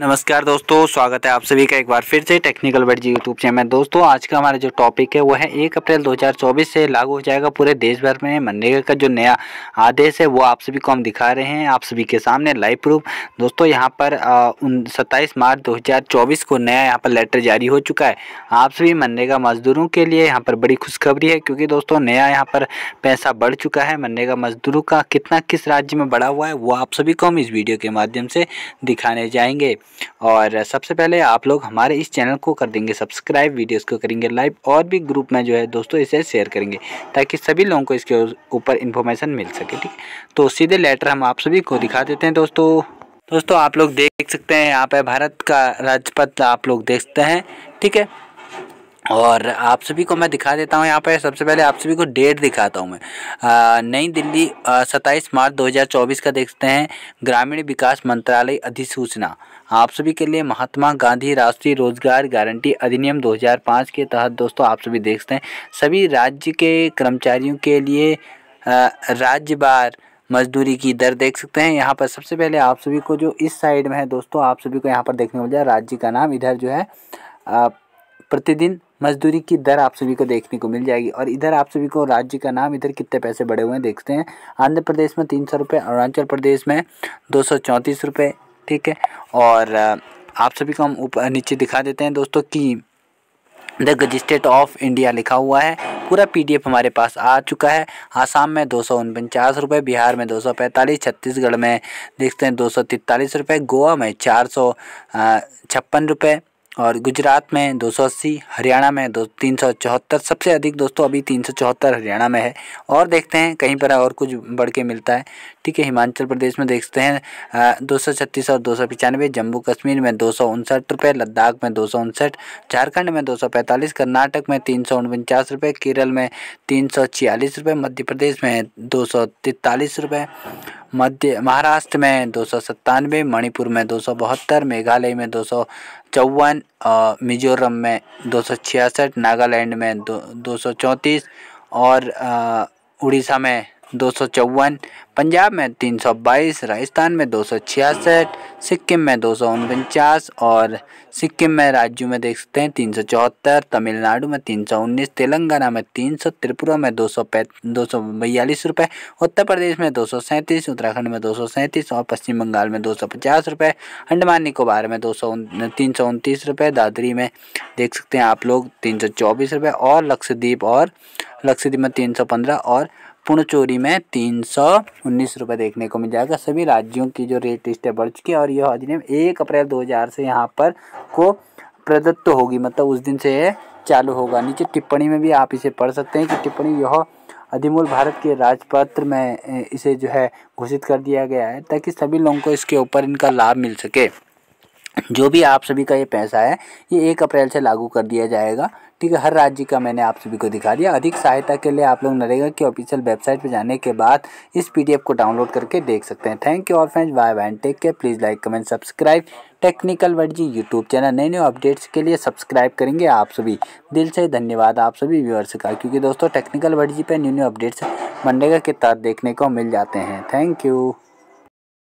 नमस्कार दोस्तों स्वागत है आप सभी का एक बार फिर से टेक्निकल वर्जी यूट्यूब चैनल दोस्तों आज का हमारा जो टॉपिक है वो है एक अप्रैल 2024 से लागू हो जाएगा पूरे देश भर में मनरेगा का जो नया आदेश है वो आप सभी को हम दिखा रहे हैं आप सभी के सामने लाइव प्रूफ दोस्तों यहाँ पर उन सत्ताईस मार्च दो को नया यहाँ पर लेटर जारी हो चुका है आप सभी मनरेगा मजदूरों के लिए यहाँ पर बड़ी खुशखबरी है क्योंकि दोस्तों नया यहाँ पर पैसा बढ़ चुका है मनरेगा मजदूरों का कितना किस राज्य में बढ़ा हुआ है वो आप सभी को हम इस वीडियो के माध्यम से दिखाने जाएंगे और सबसे पहले आप लोग हमारे इस चैनल को कर देंगे सब्सक्राइब वीडियोस को करेंगे लाइव और भी ग्रुप में जो है दोस्तों इसे शेयर करेंगे ताकि सभी लोगों को इसके ऊपर इन्फॉर्मेशन मिल सके ठीक तो सीधे लेटर हम आप सभी को दिखा देते हैं दोस्तों दोस्तों आप लोग देख सकते हैं यहाँ पर भारत का राजपथ आप लोग देखते हैं ठीक है और आप सभी को मैं दिखा देता हूँ यहाँ पर सबसे पहले आप सभी को डेट दिखाता हूँ मैं नई दिल्ली सत्ताईस मार्च 2024 का देखते हैं ग्रामीण विकास मंत्रालय अधिसूचना आप सभी के लिए महात्मा गांधी राष्ट्रीय रोजगार गारंटी अधिनियम 2005 के तहत दोस्तों आप सभी देखते हैं सभी राज्य के कर्मचारियों के लिए राज्य बार मजदूरी की दर देख सकते हैं यहाँ पर सबसे पहले आप सभी को जो इस साइड में है दोस्तों आप सभी को यहाँ पर देखने को मिल जाए राज्य का नाम इधर जो है प्रतिदिन मजदूरी की दर आप सभी को देखने को मिल जाएगी और इधर आप सभी को राज्य का नाम इधर कितने पैसे बढ़े हुए हैं देखते हैं आंध्र प्रदेश में तीन सौ रुपये अरुणाचल प्रदेश में दो सौ चौंतीस रुपये ठीक है और आप सभी को हम ऊपर नीचे दिखा देते हैं दोस्तों कि द गजिस्टेट ऑफ इंडिया लिखा हुआ है पूरा पीडीएफ हमारे पास आ चुका है आसाम में दो सौ उनपचास रुपये बिहार में दो सौ पैंतालीस छत्तीसगढ़ में देखते हैं दो सौ तैतालीस रुपये गोवा में चार सौ छप्पन रुपये और गुजरात में अस्सी हरियाणा में दो तीन सौ चौहत्तर सबसे अधिक दोस्तों अभी तीन सौ चौहत्तर हरियाणा में है और देखते हैं कहीं पर और कुछ बढ़ के मिलता है ठीक है हिमाचल प्रदेश में देखते हैं दो सौ छत्तीस और दो सौ पचानवे जम्मू कश्मीर में दो सौ उनसठ रुपये लद्दाख में दो सौ उनसठ झारखंड में दो सौ पैंतालीस कर्नाटक में तीन सौ उनचास रुपये केरल में तीन सौ छियालीस रुपये मध्य प्रदेश में दो सौ रुपये मध्य महाराष्ट्र में दो सौ सत्तानवे मणिपुर में दो सौ बहत्तर मेघालय में दो सौ चौवन मिजोरम में दो सौ छियासठ नागालैंड में दो दो सौ चौंतीस और उड़ीसा में दो सौ चौवन पंजाब में तीन सौ बाईस राजस्थान में दो सौ छियासठ सिक्किम में दो सौ और सिक्किम में राज्यों में देख सकते हैं तीन सौ चौहत्तर तमिलनाडु में तीन सौ उन्नीस तेलंगाना में तीन सौ त्रिपुरा में दो सौ पैं दो सौ बयालीस रुपये उत्तर प्रदेश में दो सौ सैंतीस उत्तराखंड में दो सौ सैंतीस और पश्चिम बंगाल में दो सौ पचास रुपये अंडमान निकोबार में दो सौ तीन सौ उनतीस रुपये दादरी में देख सकते हैं आप लोग तीन सौ चौबीस रुपये और लक्षद्वीप और लक्षद्वीप में तीन सौ पंद्रह और पूर्ण चोरी में तीन सौ उन्नीस रुपये देखने को मिल जाएगा सभी राज्यों की जो रेट लिस्ट है बढ़ चुकी है और यह अधिनियम एक अप्रैल 2000 से यहाँ पर को प्रदत्त होगी मतलब उस दिन से यह चालू होगा नीचे टिप्पणी में भी आप इसे पढ़ सकते हैं कि टिप्पणी यह अधिमूल भारत के राजपत्र में इसे जो है घोषित कर दिया गया है ताकि सभी लोगों को इसके ऊपर इनका लाभ मिल सके जो भी आप सभी का ये पैसा है ये एक अप्रैल से लागू कर दिया जाएगा ठीक है हर राज्य का मैंने आप सभी को दिखा दिया अधिक सहायता के लिए आप लोग नरेगा की ऑफिशियल वेबसाइट पर जाने के बाद इस पीडीएफ को डाउनलोड करके देख सकते हैं थैंक यू और friends bye bye take care please like comment subscribe technical Verji YouTube channel नए नए अपडेट्स के लिए सब्सक्राइब करेंगे आप सभी दिल से धन्यवाद आप सभी व्यूअर्स का क्योंकि दोस्तों टेक्निकल वर्जी पर न्यू न्यू अपडेट्स मनरेगा के तहत देखने को मिल जाते हैं थैंक यू